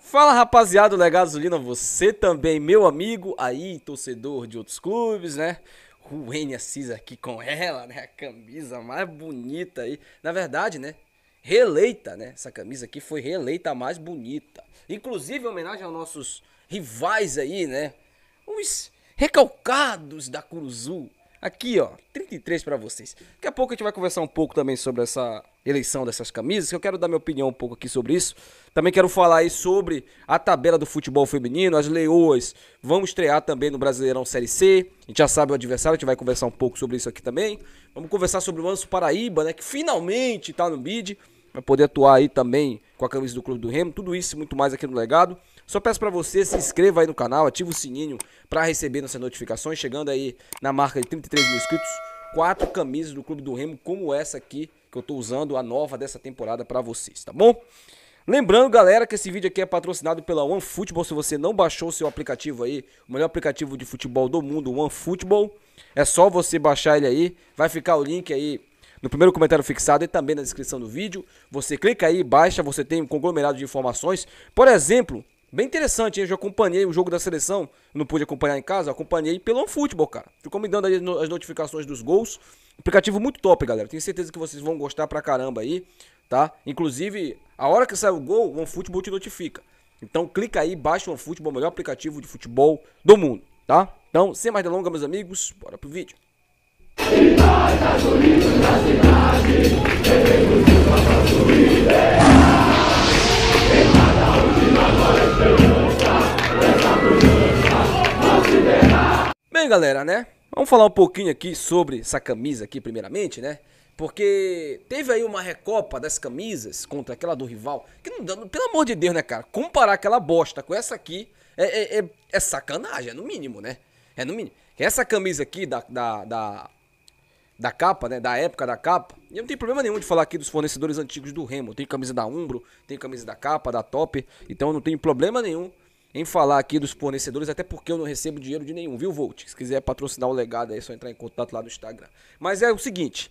Fala rapaziada, Legado Zulina, você também, meu amigo, aí torcedor de outros clubes, né? Ruene Assis aqui com ela, né? A camisa mais bonita aí. Na verdade, né? Reeleita, né? Essa camisa aqui foi reeleita a mais bonita. Inclusive, em homenagem aos nossos rivais aí, né? Os recalcados da Curuzu. Aqui, ó, 33 para vocês. Daqui a pouco a gente vai conversar um pouco também sobre essa eleição dessas camisas, que eu quero dar minha opinião um pouco aqui sobre isso. Também quero falar aí sobre a tabela do futebol feminino, as leoas vão estrear também no Brasileirão Série C. A gente já sabe o adversário, a gente vai conversar um pouco sobre isso aqui também. Vamos conversar sobre o Anso Paraíba, né, que finalmente tá no bid vai poder atuar aí também com a camisa do Clube do Remo. Tudo isso e muito mais aqui no Legado. Só peço para você se inscreva aí no canal, ativa o sininho para receber nossas notificações. Chegando aí na marca de 33 mil inscritos, quatro camisas do Clube do Remo, como essa aqui que eu estou usando, a nova dessa temporada para vocês, tá bom? Lembrando, galera, que esse vídeo aqui é patrocinado pela OneFootball. Se você não baixou o seu aplicativo aí, o melhor aplicativo de futebol do mundo, OneFootball, é só você baixar ele aí. Vai ficar o link aí no primeiro comentário fixado e também na descrição do vídeo. Você clica aí, baixa, você tem um conglomerado de informações. Por exemplo, bem interessante, eu já acompanhei o jogo da seleção, não pude acompanhar em casa, acompanhei pelo OneFootball, cara. Ficou me dando as notificações dos gols. Aplicativo muito top, galera. Tenho certeza que vocês vão gostar pra caramba aí, tá? Inclusive, a hora que sai o gol, o OneFootball te notifica. Então clica aí, baixa o OneFootball, o melhor aplicativo de futebol do mundo, tá? Então, sem mais delongas, meus amigos, bora pro vídeo. Bem, galera, né? Vamos falar um pouquinho aqui sobre essa camisa aqui, primeiramente, né? Porque teve aí uma recopa das camisas contra aquela do rival. Que não dá, pelo amor de Deus, né, cara? Comparar aquela bosta com essa aqui é, é, é, é sacanagem, é no mínimo, né? É no mínimo. Essa camisa aqui da, da, da da capa, né? Da época da capa. E eu não tenho problema nenhum de falar aqui dos fornecedores antigos do Remo. tem camisa da Umbro, tem camisa da capa, da Top. Então eu não tenho problema nenhum em falar aqui dos fornecedores, até porque eu não recebo dinheiro de nenhum, viu, Volt? Se quiser patrocinar o legado aí, é só entrar em contato lá no Instagram. Mas é o seguinte.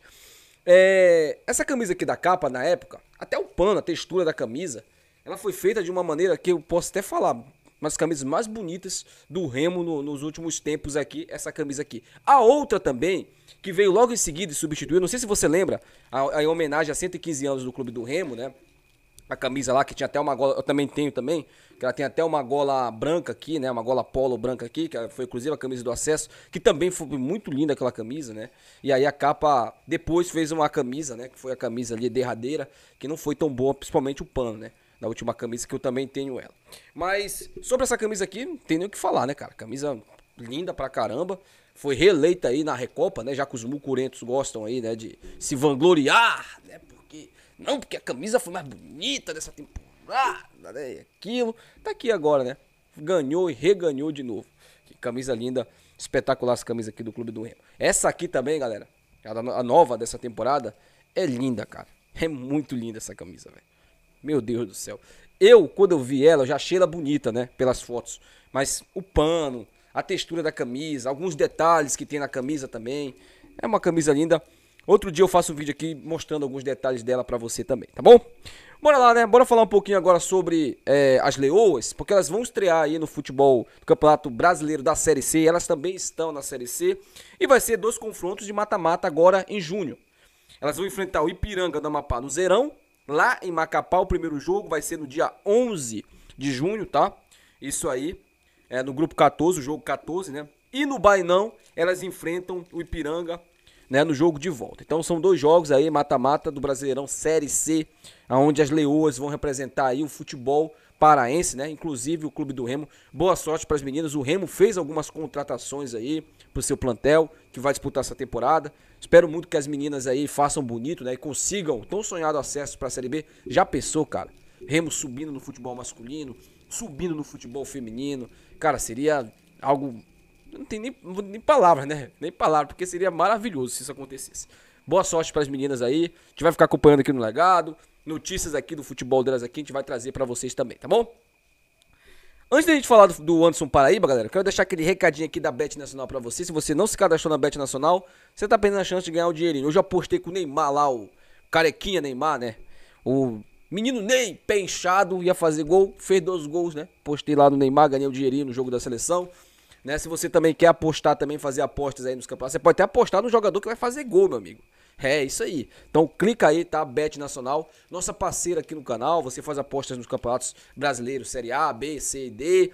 É... Essa camisa aqui da capa, na época, até o pano, a textura da camisa, ela foi feita de uma maneira que eu posso até falar mas camisas mais bonitas do Remo no, nos últimos tempos aqui, essa camisa aqui. A outra também, que veio logo em seguida e substituiu, não sei se você lembra, a, a homenagem a 115 anos do clube do Remo, né? A camisa lá que tinha até uma gola, eu também tenho também, que ela tem até uma gola branca aqui, né? Uma gola polo branca aqui, que foi inclusive a camisa do acesso, que também foi muito linda aquela camisa, né? E aí a capa depois fez uma camisa, né? Que foi a camisa ali derradeira, que não foi tão boa, principalmente o pano, né? da última camisa, que eu também tenho ela. Mas sobre essa camisa aqui, não tem nem o que falar, né, cara? Camisa linda pra caramba. Foi reeleita aí na Recopa, né? Já que os mucurentos gostam aí, né? De se vangloriar, né? Porque. Não, porque a camisa foi mais bonita dessa temporada, né? E aquilo. Tá aqui agora, né? Ganhou e reganhou de novo. Que camisa linda, espetacular essa camisa aqui do Clube do Remo. Essa aqui também, galera. A nova dessa temporada é linda, cara. É muito linda essa camisa, velho. Meu Deus do céu. Eu, quando eu vi ela, eu já achei ela bonita, né? Pelas fotos. Mas o pano, a textura da camisa, alguns detalhes que tem na camisa também. É uma camisa linda. Outro dia eu faço um vídeo aqui mostrando alguns detalhes dela para você também, tá bom? Bora lá, né? Bora falar um pouquinho agora sobre é, as leoas, porque elas vão estrear aí no futebol do Campeonato Brasileiro da Série C. Elas também estão na Série C. E vai ser dois confrontos de mata-mata agora em junho. Elas vão enfrentar o Ipiranga do Amapá no Zerão lá em Macapá. O primeiro jogo vai ser no dia 11 de junho, tá? Isso aí, é no grupo 14, o jogo 14, né? E no Bainão, elas enfrentam o Ipiranga, né, no jogo de volta. Então são dois jogos aí, mata-mata do Brasileirão Série C, aonde as Leoas vão representar aí o futebol paraense, né? Inclusive o clube do Remo. Boa sorte para as meninas. O Remo fez algumas contratações aí para o seu plantel que vai disputar essa temporada. Espero muito que as meninas aí façam bonito, né? E consigam tão sonhado acesso para a Série B. Já pensou, cara? Remo subindo no futebol masculino, subindo no futebol feminino. Cara, seria algo. Não tem nem, nem palavra, né? Nem palavra, porque seria maravilhoso se isso acontecesse. Boa sorte para as meninas aí. A gente vai ficar acompanhando aqui no legado notícias aqui do futebol delas aqui, a gente vai trazer para vocês também, tá bom? Antes da gente falar do, do Anderson Paraíba, galera, quero deixar aquele recadinho aqui da Bet Nacional para você. Se você não se cadastrou na Bet Nacional, você tá perdendo a chance de ganhar o dinheirinho. Eu já postei com o Neymar lá, o carequinha Neymar, né? O menino Ney, pé inchado, ia fazer gol, fez 12 gols, né? Postei lá no Neymar, ganhei o dinheirinho no jogo da seleção. Né? Se você também quer apostar, também fazer apostas aí nos campeonatos, você pode até apostar no jogador que vai fazer gol, meu amigo. É, isso aí. Então clica aí, tá? Bet Nacional, nossa parceira aqui no canal. Você faz apostas nos campeonatos brasileiros, Série A, B, C, D.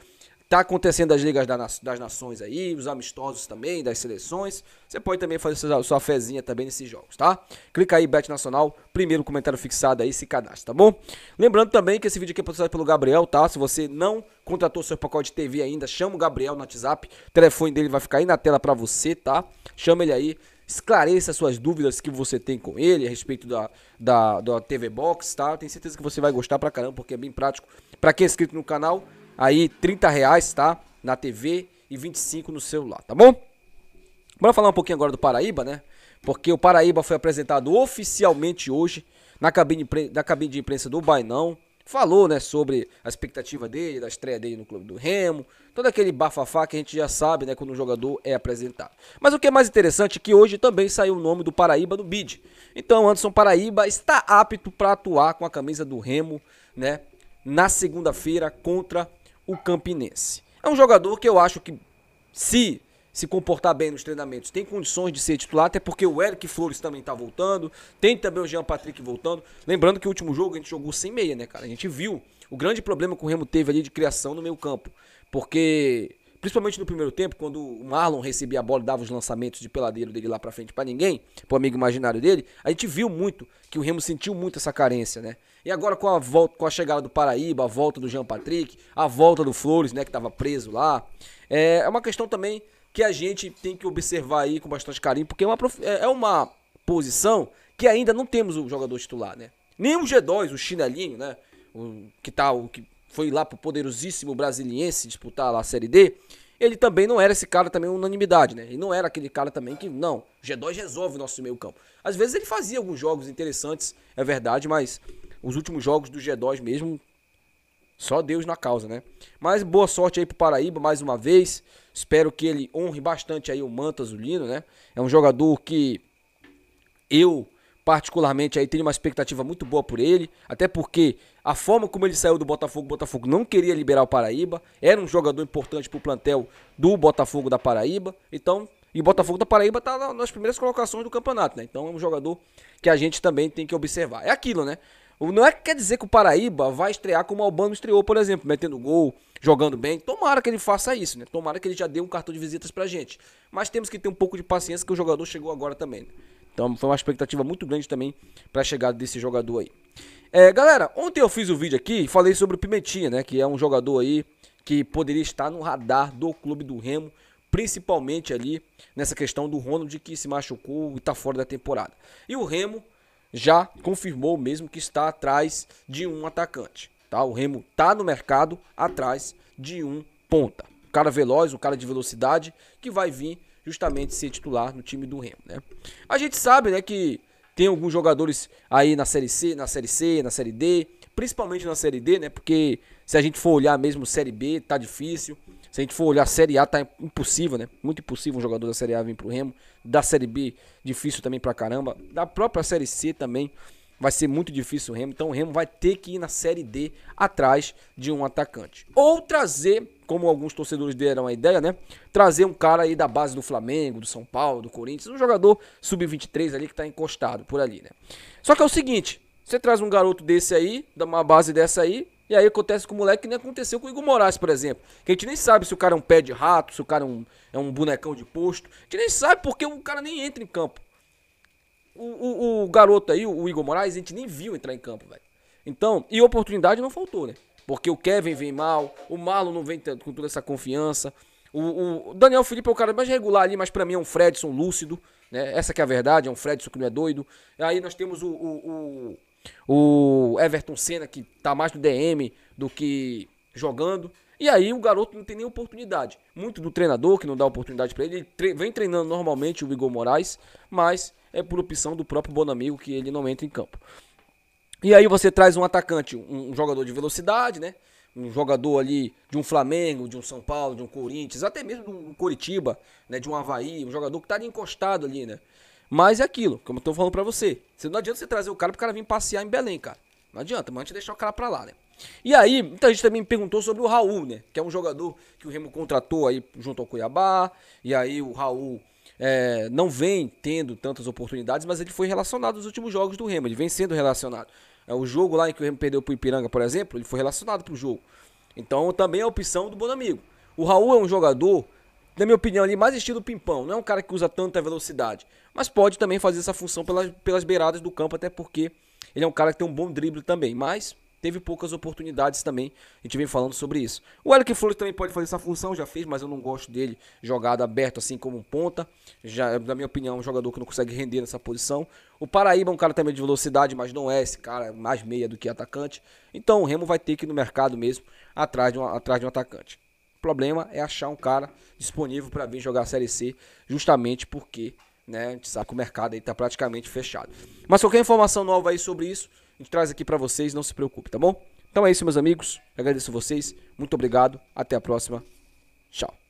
Tá acontecendo as ligas das nações aí, os amistosos também, das seleções. Você pode também fazer sua, fezinha também nesses jogos, tá? Clica aí, Bet Nacional, primeiro comentário fixado aí, se cadastra, tá bom? Lembrando também que esse vídeo aqui é patrocinado pelo Gabriel, tá? Se você não contratou seu pacote de TV ainda, chama o Gabriel no WhatsApp, o telefone dele vai ficar aí na tela pra você, tá? Chama ele aí, esclareça suas dúvidas que você tem com ele a respeito da, da, da TV Box, tá? Eu tenho certeza que você vai gostar pra caramba, porque é bem prático. Pra quem é inscrito no canal, aí 30 reais, tá? Na TV e 25 no celular, tá bom? Bora falar um pouquinho agora do Paraíba, né? Porque o Paraíba foi apresentado oficialmente hoje na cabine, na cabine de imprensa do Bainão falou, né, sobre a expectativa dele, da estreia dele no clube do Remo, todo aquele bafafá que a gente já sabe, né, quando um jogador é apresentado. Mas o que é mais interessante é que hoje também saiu o nome do Paraíba no bid. Então, Anderson Paraíba está apto para atuar com a camisa do Remo, né, na segunda-feira contra o Campinense. É um jogador que eu acho que se se comportar bem nos treinamentos, tem condições de ser titular, até porque o Eric Flores também tá voltando, tem também o Jean Patrick voltando. Lembrando que o último jogo a gente jogou sem meia, né, cara? A gente viu o grande problema que o Remo teve ali de criação no meio campo, porque principalmente no primeiro tempo, quando o Marlon recebia a bola e dava os lançamentos de peladeiro dele lá para frente para ninguém, pro amigo imaginário dele, a gente viu muito que o Remo sentiu muito essa carência, né? E agora com a volta, com a chegada do Paraíba, a volta do Jean Patrick, a volta do Flores, né, que estava preso lá, é, é uma questão também que a gente tem que observar aí com bastante carinho, porque é uma, é, é uma posição que ainda não temos o jogador titular, né? Nem o G2, o chinelinho, né? O que tá, o que foi lá pro poderosíssimo brasiliense disputar lá a Série D, ele também não era esse cara também unanimidade, né? Ele não era aquele cara também que, não, o G2 resolve o nosso meio campo. Às vezes ele fazia alguns jogos interessantes, é verdade, mas os últimos jogos do G2 mesmo, só Deus na causa, né? Mas boa sorte aí pro Paraíba mais uma vez. Espero que ele honre bastante aí o manto azulino, né? É um jogador que eu particularmente aí tenho uma expectativa muito boa por ele, até porque a forma como ele saiu do Botafogo, o Botafogo não queria liberar o Paraíba, era um jogador importante para o plantel do Botafogo da Paraíba, então e o Botafogo da Paraíba está nas primeiras colocações do campeonato, né? Então é um jogador que a gente também tem que observar. É aquilo, né? Não é que quer dizer que o Paraíba vai estrear como o Albano estreou, por exemplo, metendo gol, jogando bem. Tomara que ele faça isso, né? Tomara que ele já dê um cartão de visitas pra gente. Mas temos que ter um pouco de paciência que o jogador chegou agora também. Né? Então foi uma expectativa muito grande também pra chegada desse jogador aí. É, galera, ontem eu fiz o um vídeo aqui e falei sobre o Pimentinha, né? Que é um jogador aí que poderia estar no radar do clube do Remo principalmente ali nessa questão do Ronald que se machucou e está fora da temporada. E o Remo já confirmou mesmo que está atrás de um atacante. Tá? O Remo está no mercado atrás de um ponta. um cara veloz, um cara de velocidade que vai vir justamente ser titular no time do Remo. Né? A gente sabe né, que tem alguns jogadores aí na Série C, na Série C, na Série D, principalmente na Série D, né? Porque se a gente for olhar mesmo Série B, tá difícil. Se a gente for olhar Série A, tá impossível, né? Muito impossível um jogador da Série A vir pro Remo. Da Série B, difícil também pra caramba. Da própria Série C também vai ser muito difícil o Remo. Então o Remo vai ter que ir na Série D atrás de um atacante. Ou trazer, como alguns torcedores deram a ideia, né? Trazer um cara aí da base do Flamengo, do São Paulo, do Corinthians. Um jogador sub-23 ali que tá encostado por ali, né? Só que é o seguinte... Você traz um garoto desse aí, uma base dessa aí, e aí acontece com o moleque que nem aconteceu com o Igor Moraes, por exemplo. Que a gente nem sabe se o cara é um pé de rato, se o cara é um, é um bonecão de posto. A gente nem sabe porque o cara nem entra em campo. O, o, o garoto aí, o Igor Moraes, a gente nem viu entrar em campo, velho. Então, e oportunidade não faltou, né? Porque o Kevin vem mal, o Malo não vem com toda essa confiança. O, o, Daniel Felipe é o cara mais regular ali, mas para mim é um Fredson lúcido, né? Essa que é a verdade, é um Fredson que não é doido. Aí nós temos o, o o Everton Senna, que tá mais no DM do que jogando. E aí o garoto não tem nem oportunidade. Muito do treinador que não dá oportunidade para ele. Ele tre vem treinando normalmente o Igor Moraes, mas é por opção do próprio Bonamigo que ele não entra em campo. E aí você traz um atacante, um jogador de velocidade, né? Um jogador ali de um Flamengo, de um São Paulo, de um Corinthians, até mesmo de um Coritiba, né? De um Havaí, um jogador que tá encostado ali, né? Mas é aquilo, como eu tô falando pra você. Não adianta você trazer o cara pro cara vir passear em Belém, cara. Não adianta, mas antes deixar o cara pra lá, né? E aí, muita gente também me perguntou sobre o Raul, né? Que é um jogador que o Remo contratou aí junto ao Cuiabá. E aí o Raul é, não vem tendo tantas oportunidades, mas ele foi relacionado nos últimos jogos do Remo. Ele vem sendo relacionado. É, o jogo lá em que o Remo perdeu pro Ipiranga, por exemplo, ele foi relacionado pro jogo. Então também é a opção do amigo. O Raul é um jogador na minha opinião, ali mais estilo pimpão. Não é um cara que usa tanta velocidade. Mas pode também fazer essa função pelas, pelas beiradas do campo, até porque ele é um cara que tem um bom drible também. Mas teve poucas oportunidades também. A gente vem falando sobre isso. O Eric Flores também pode fazer essa função, já fez, mas eu não gosto dele jogado aberto assim como um ponta. Já, na minha opinião, é um jogador que não consegue render nessa posição. O Paraíba é um cara também de velocidade, mas não é esse cara mais meia do que atacante. Então o Remo vai ter que ir no mercado mesmo atrás de um, atrás de um atacante. O problema é achar um cara disponível para vir jogar a Série C, justamente porque né, a gente sabe que o mercado aí está praticamente fechado. Mas qualquer informação nova aí sobre isso, a gente traz aqui para vocês, não se preocupe, tá bom? Então é isso, meus amigos. agradeço vocês. Muito obrigado. Até a próxima. Tchau.